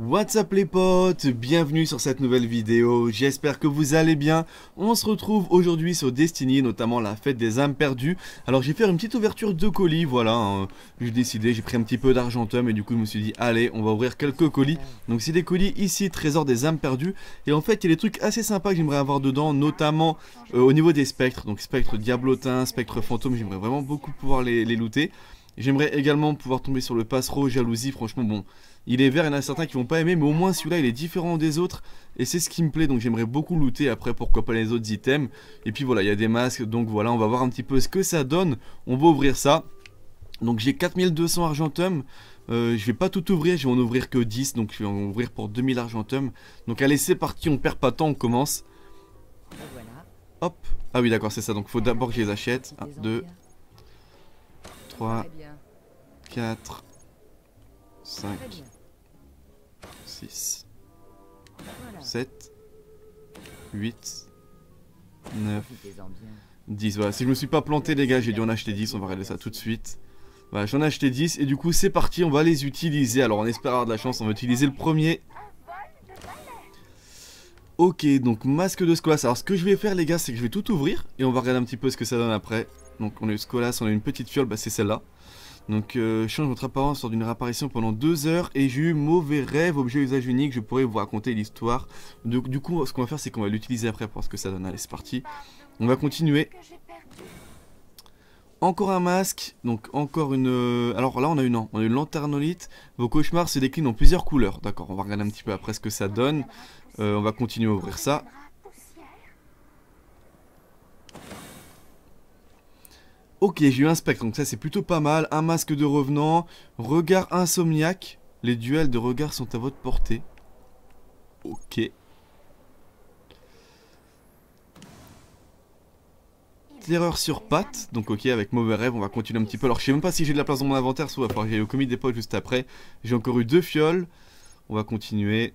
What's up les potes, bienvenue sur cette nouvelle vidéo, j'espère que vous allez bien. On se retrouve aujourd'hui sur Destiny, notamment la fête des âmes perdues. Alors j'ai fait une petite ouverture de colis, voilà, hein. j'ai décidé, j'ai pris un petit peu d'argentum et du coup je me suis dit allez on va ouvrir quelques colis. Donc c'est des colis ici, trésor des âmes perdues. Et en fait il y a des trucs assez sympas que j'aimerais avoir dedans, notamment euh, au niveau des spectres. Donc spectre diablotin, spectre fantôme, j'aimerais vraiment beaucoup pouvoir les, les looter. J'aimerais également pouvoir tomber sur le passereau, jalousie, franchement bon... Il est vert, il y en a certains qui vont pas aimer, mais au moins celui-là il est différent des autres. Et c'est ce qui me plaît, donc j'aimerais beaucoup looter après, pour pas les autres items. Et puis voilà, il y a des masques, donc voilà, on va voir un petit peu ce que ça donne. On va ouvrir ça. Donc j'ai 4200 argentum. Euh, je vais pas tout ouvrir, je vais en ouvrir que 10, donc je vais en ouvrir pour 2000 argentum. Donc allez, c'est parti, on perd pas de temps, on commence. Hop. Ah oui, d'accord, c'est ça, donc faut d'abord que je les achète. 1, 2, 3, 4, 5, 7, 8, 9, 10. Voilà, si je me suis pas planté, les gars, j'ai dû en acheter 10. On va regarder ça tout de suite. Voilà, j'en ai acheté 10 et du coup, c'est parti. On va les utiliser. Alors, on espère avoir de la chance. On va utiliser le premier. Ok, donc masque de Skolas. Alors, ce que je vais faire, les gars, c'est que je vais tout ouvrir et on va regarder un petit peu ce que ça donne après. Donc, on a eu Skolas, on a une petite fiole, bah, c'est celle-là. Donc, euh, change votre apparence lors d'une réapparition pendant deux heures et j'ai eu mauvais rêve, objet usage unique. Je pourrais vous raconter l'histoire. Du, du coup, ce qu'on va faire, c'est qu'on va l'utiliser après pour voir ce que ça donne. Allez, c'est parti. On va continuer. Encore un masque, donc encore une... Euh, alors là on a une, on a une lanternolite. Vos cauchemars se déclinent en plusieurs couleurs. D'accord, on va regarder un petit peu après ce que ça donne. Euh, on va continuer à ouvrir ça. Ok, j'ai eu un spectre, donc ça c'est plutôt pas mal. Un masque de revenant, regard insomniaque. Les duels de regard sont à votre portée. Ok. Terreur sur patte, donc ok, avec mauvais rêve, on va continuer un petit peu. Alors je sais même pas si j'ai de la place dans mon inventaire, soit il j'ai j'aille au commis des potes juste après. J'ai encore eu deux fioles, on va continuer.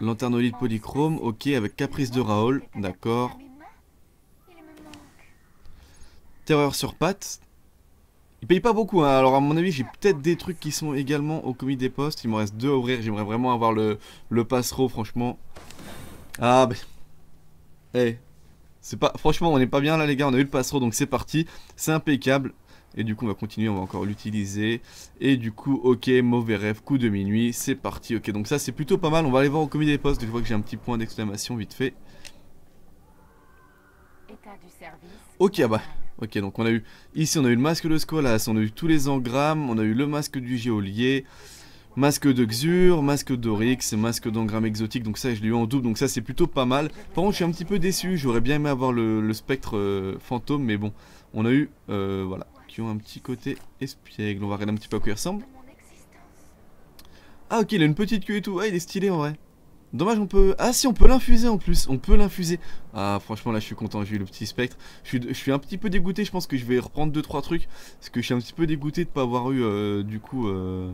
Lanternolite polychrome, ok, avec caprice de Raoul, d'accord. Terreur sur pattes. Il paye pas beaucoup, hein. alors à mon avis, j'ai peut-être des trucs qui sont également au commis des postes. Il me reste deux à ouvrir, j'aimerais vraiment avoir le, le passereau, franchement. Ah, bah. Eh. C'est pas... Franchement, on n'est pas bien là, les gars, on a eu le passereau, donc c'est parti. C'est impeccable. Et du coup, on va continuer, on va encore l'utiliser. Et du coup, ok, mauvais rêve, coup de minuit, c'est parti. Ok, donc ça, c'est plutôt pas mal. On va aller voir au comité des postes, je vois que j'ai un petit point d'exclamation vite fait. Ok, ah bah. Ok, donc on a eu... Ici, on a eu le masque de Skolas, on a eu tous les engrammes, on a eu le masque du géolier, masque de Xur, masque d'Orix, masque d'engramme exotique, donc ça, je l'ai eu en double, donc ça, c'est plutôt pas mal. Par contre, je suis un petit peu déçu, j'aurais bien aimé avoir le, spectre euh, fantôme, mais bon, on a eu... Euh, voilà, qui ont un petit côté espiègle. On va regarder un petit peu à quoi il ressemble. Ah, ok, il a une petite queue et tout. Ah, il est stylé, en vrai. Dommage, on peut... Ah si, on peut l'infuser en plus, on peut l'infuser. Ah, franchement, là, je suis content, j'ai eu le petit spectre. Je suis, je suis, un petit peu dégoûté, je pense que je vais reprendre 2-3 trucs. Parce que je suis un petit peu dégoûté de pas avoir eu, euh, du coup, euh,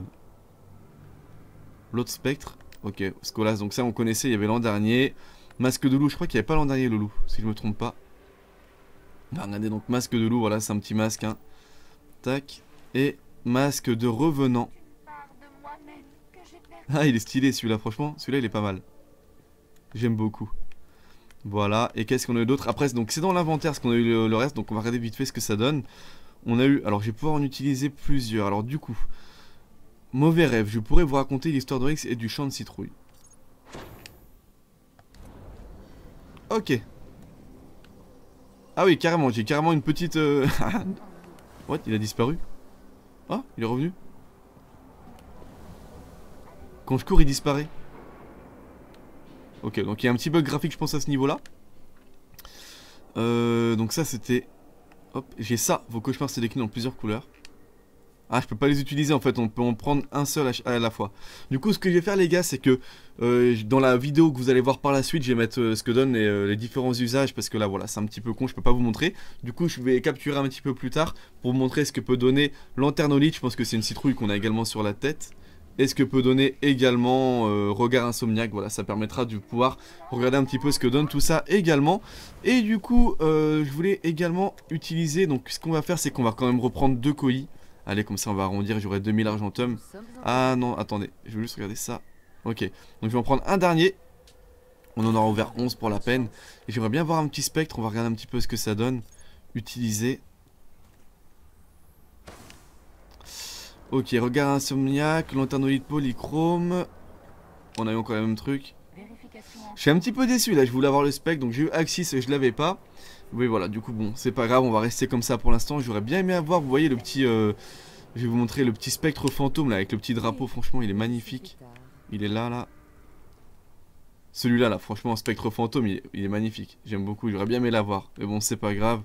l'autre spectre. Ok, Scolas, donc ça, on connaissait, il y avait l'an dernier. Masque de loup, je crois qu'il n'y avait pas l'an dernier, le loup, si je me trompe pas. Bah, regardez, donc masque de loup, voilà, c'est un petit masque, hein. Tac. Et masque de revenant. Ah, il est stylé celui-là, franchement. Celui-là, il est pas mal. J'aime beaucoup. Voilà, et qu'est-ce qu'on a eu d'autre Après, donc c'est dans l'inventaire ce qu'on a eu le, reste, donc on va regarder vite fait ce que ça donne. On a eu, alors je vais pouvoir en utiliser plusieurs. Alors du coup, mauvais rêve, je pourrais vous raconter l'histoire de Rix et du champ de citrouille. Ok. Ah oui, carrément, j'ai carrément une petite... Euh, What, il a disparu Ah, oh, il est revenu quand je cours, il disparaît. Ok, donc il y a un petit bug graphique, je pense, à ce niveau-là. Euh, donc ça, c'était... Hop, j'ai ça. Vos cauchemars c'est déclinent en plusieurs couleurs. Ah, je peux pas les utiliser en fait, on peut en prendre un seul à, la fois. Du coup, ce que je vais faire les gars, c'est que euh, dans la vidéo que vous allez voir par la suite, je vais mettre euh, ce que donnent les, différents usages, parce que là voilà, c'est un petit peu con, je peux pas vous montrer. Du coup, je vais capturer un petit peu plus tard pour vous montrer ce que peut donner lanternolite, je pense que c'est une citrouille qu'on a également sur la tête et ce que peut donner également euh, Regard insomniac Voilà, ça permettra de pouvoir regarder un petit peu ce que donne tout ça également. Et du coup, euh, je voulais également utiliser, donc ce qu'on va faire, c'est qu'on va quand même reprendre deux colis. Allez, comme ça on va arrondir, j'aurai 2000 argentum. Ah non, attendez, je vais juste regarder ça. Ok, donc je vais en prendre un dernier. On en aura ouvert 11 pour la peine. Et j'aimerais bien voir un petit spectre, on va regarder un petit peu ce que ça donne. Utiliser, Ok, regard insomniaque, lanternolite polychrome. On a eu encore le même truc. Je suis un petit peu déçu là, je voulais avoir le spec, donc j'ai eu Axis et je l'avais pas. Oui voilà, du coup bon, c'est pas grave, on va rester comme ça pour l'instant. J'aurais bien aimé avoir, vous voyez le petit... Euh, je vais vous montrer le petit spectre fantôme là, avec le petit drapeau, franchement il est magnifique. Il est là, là. Celui-là, là, franchement, spectre fantôme, il, il est magnifique. J'aime beaucoup, j'aurais bien aimé l'avoir. Mais bon, c'est pas grave.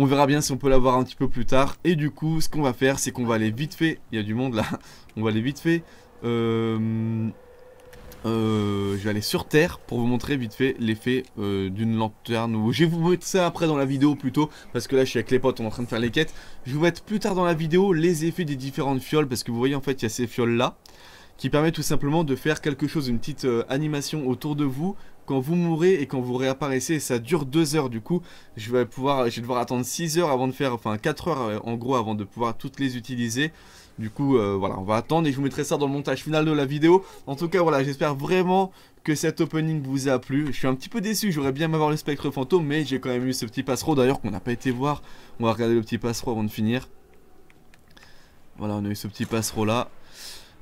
On verra bien si on peut l'avoir un petit peu plus tard. Et du coup, ce qu'on va faire, c'est qu'on va aller vite fait. Il y a du monde là. On va aller vite fait. Euh, euh, je vais aller sur Terre pour vous montrer vite fait l'effet euh, d'une lanterne. Je vais vous mettre ça après dans la vidéo plutôt, parce que là je suis avec les potes, on est en train de faire les quêtes. Je vais vous mettre plus tard dans la vidéo les effets des différentes fioles, parce que vous voyez en fait il y a ces fioles là, qui permettent tout simplement de faire quelque chose, une petite animation autour de vous, quand vous mourrez et quand vous réapparaissez, ça dure 2 heures du coup. Je vais, pouvoir, je devoir attendre 6 heures avant de faire, enfin 4 heures euh, en gros avant de pouvoir toutes les utiliser. Du coup, euh, voilà, on va attendre et je vous mettrai ça dans le montage final de la vidéo. En tout cas, voilà, j'espère vraiment que cet opening vous a plu. Je suis un petit peu déçu, j'aurais bien aimé avoir le spectre fantôme, mais j'ai quand même eu ce petit passereau d'ailleurs qu'on n'a pas été voir. On va regarder le petit passereau avant de finir. Voilà, on a eu ce petit passereau là.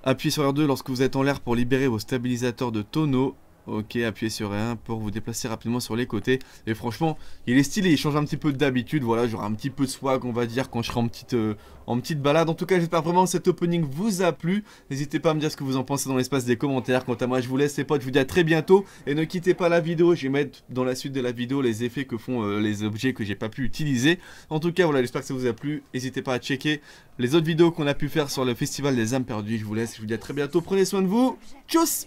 Appuyez sur R2 lorsque vous êtes en l'air pour libérer vos stabilisateurs de tonneau. Ok, appuyez sur R1 pour vous déplacer rapidement sur les côtés. Et franchement, il est stylé, il change un petit peu d'habitude. Voilà, j'aurai un petit peu de swag, on va dire, quand je serai en petite, euh, en petite balade. En tout cas, j'espère vraiment que cet opening vous a plu. N'hésitez pas à me dire ce que vous en pensez dans l'espace des commentaires. Quant à moi, je vous laisse les potes, je vous dis à très bientôt. Et ne quittez pas la vidéo, je vais mettre dans la suite de la vidéo les effets que font euh, les objets que j'ai pas pu utiliser. En tout cas, voilà, j'espère que ça vous a plu. N'hésitez pas à checker les autres vidéos qu'on a pu faire sur le festival des âmes perdues. Je vous laisse, je vous dis à très bientôt. Prenez soin de vous. Tchuss